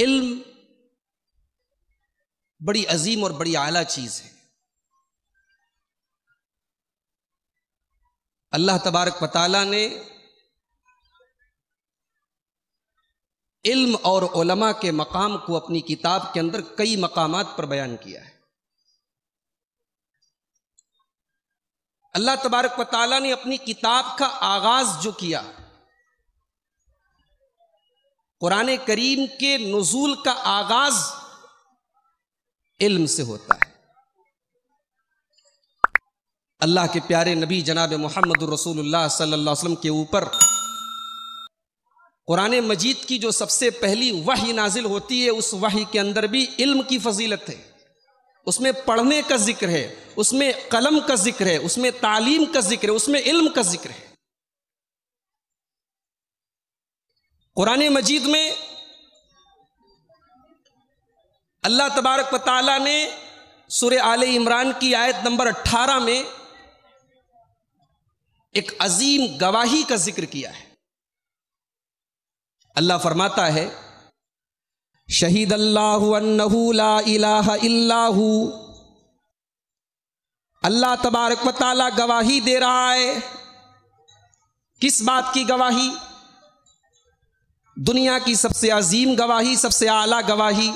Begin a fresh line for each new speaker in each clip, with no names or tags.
इल्म बड़ी अजीम और बड़ी आला चीज है अल्लाह तबारक पताला ने इल्म और ओलमा के मकाम को अपनी किताब के अंदर कई मकाम पर बयान किया है अल्लाह तबारक वाली ने अपनी किताब का आगाज जो किया कुरान करीम के नजूल का आगाज इल्म से होता है अल्लाह के प्यारे नबी जनाब मोहम्मद रसूल सल्लल्लाहु वसल्लम के ऊपर कुरान मजीद की जो सबसे पहली वही नाजिल होती है उस वही के अंदर भी इल्म की फजीलत है उसमें पढ़ने का जिक्र है उसमें कलम का जिक्र है उसमें तालीम का जिक्र है उसमें इल्म का जिक्र है कुरान मजीद में अल्लाह तबारक ताली ने सुर आल इमरान की आयत नंबर 18 में एक अजीम गवाही का जिक्र किया है अल्लाह फरमाता है शहीद अल्लाह अल्लाह तबारक ताली गवाही दे रहा है किस बात की गवाही दुनिया की सबसे अजीम गवाही सबसे आला गवाही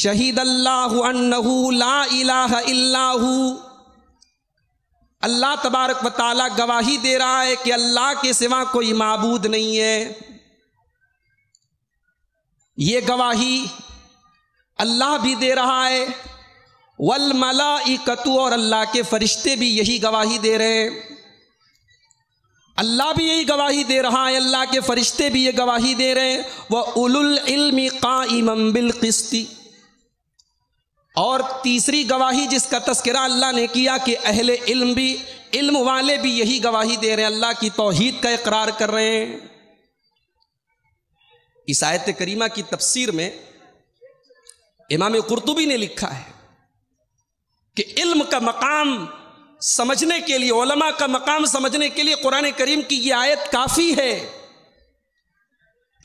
शहीद अल्लाह अल्लाह तबारक व गवाही दे रहा है कि अल्लाह के सिवा कोई मबूद नहीं है ये गवाही अल्लाह भी दे रहा है वल मला और अल्लाह के फरिश्ते भी यही गवाही दे रहे हैं अल्लाह भी यही गवाही दे रहा है अल्लाह के फरिश्ते भी ये गवाही दे रहे हैं वह उलुल इल्मी का इमम बिल किस्ती और तीसरी गवाही जिसका तस्करा अल्लाह ने किया कि अहले इल्म भी इल्म वाले भी यही गवाही दे रहे हैं अल्लाह की तोहीद का इकरार कर रहे हैं इस आयत करीमा की तफसीर में इमाम कुरतुबी ने लिखा है कि इल्म का मकाम समझने के लिए ओलमा का मकाम समझने के लिए कुरान करीम की यह आयत काफ़ी है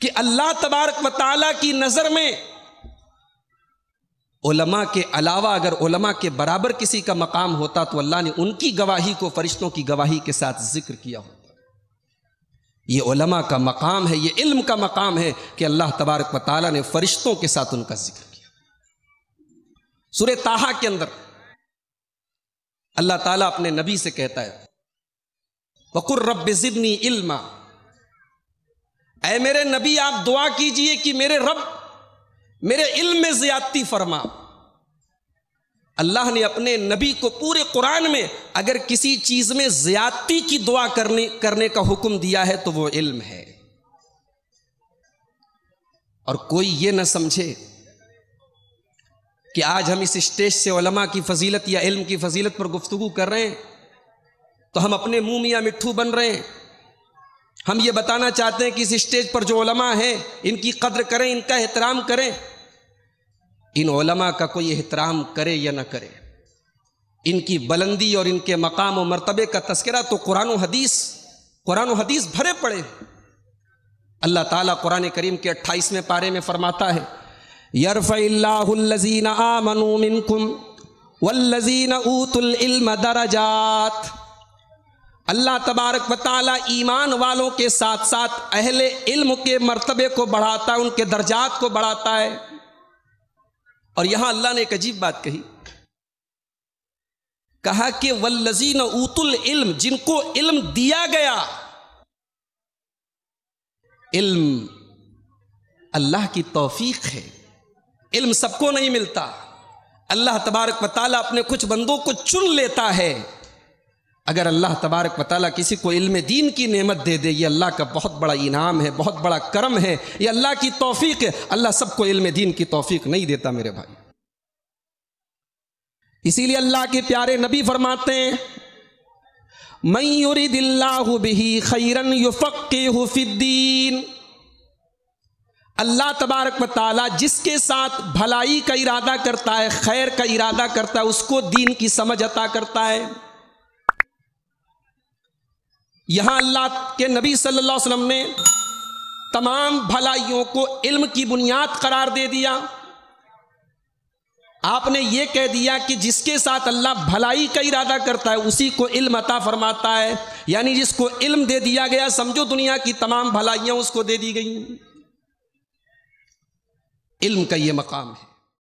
कि अल्लाह तबारक वाली की नज़र में ओलमा के अलावा अगर ओलमा के बराबर किसी का मकाम होता तो अल्लाह ने उनकी गवाही को फरिश्तों की गवाही के साथ जिक्र किया होता ये ओलमा का मकाम है ये इल्म का मकाम है कि अल्लाह तबारक वाली ने फरिश्तों के साथ उनका जिक्र किया सुर ताहा के अंदर अल्लाह ताला अपने नबी से कहता है बकुर रब जिदनी इल्मा ऐ मेरे नबी आप दुआ कीजिए कि मेरे रब मेरे इल्म में ज्यादती फरमा अल्लाह ने अपने नबी को पूरे कुरान में अगर किसी चीज़ में ज्यादती की दुआ करने करने का हुक्म दिया है तो वो इल्म है और कोई ये ना समझे कि आज हम इस स्टेज से ओलमा की फजीलत या इल्म की फजीलत पर गुफ्तु कर रहे हैं तो हम अपने मुंह मियाँ मिट्ठू बन रहे हैं हम ये बताना चाहते हैं कि इस स्टेज पर जो ओलमा हैं इनकी कद्र करें इनका एहतराम करें इन ओलमा का कोई एहतराम करे या ना करे इनकी बुलंदी और इनके मकाम और मरतबे का तस्करा तो कुरान हदीस कुरान हदीस भरे पड़े अल्लाह ताला कुरान करीम के अट्ठाईसवें पारे में फरमाता है यरफ़ीन आमनुमिनकुम वल्लजीन ऊतुल इल्म अल्लाह तबारक वाली ईमान वालों के साथ साथ अहले इल्म के मर्तबे को बढ़ाता है उनके दर्जात को बढ़ाता है और यहां अल्लाह ने एक अजीब बात कही कहा कि वल्लजीन उतुल इल्म जिनको इल्म दिया गया इल्म अल्लाह की तौफीक है इल्म सबको नहीं मिलता अल्लाह तबारक वाली अपने कुछ बंदों को चुन लेता है अगर अल्लाह तबारक वाली किसी को इल्म दीन की नेमत दे दे ये अल्लाह का बहुत बड़ा इनाम है बहुत बड़ा करम है ये अल्लाह की तोफीक है अल्लाह सबको इल्म दीन की तोफीक नहीं देता मेरे भाई इसीलिए अल्लाह के प्यारे नबी फरमाते हैं मयूरी दिल्ला खैरन युफ़क़ हुफिद्दीन अल्लाह तबारक ताला जिसके साथ भलाई का इरादा करता है खैर का इरादा करता है उसको दीन की समझ अता करता है यहां अल्लाह के नबी सल्लल्लाहु अलैहि वसल्लम ने तमाम भलाइयों को इल्म की बुनियाद करार दे दिया आपने ये कह दिया कि जिसके साथ अल्लाह भलाई का इरादा करता है उसी को इल्म अता फरमाता है यानी जिसको इल्म दे दिया गया समझो दुनिया की तमाम भलाइयां उसको दे दी गई इल्म का ये मकाम है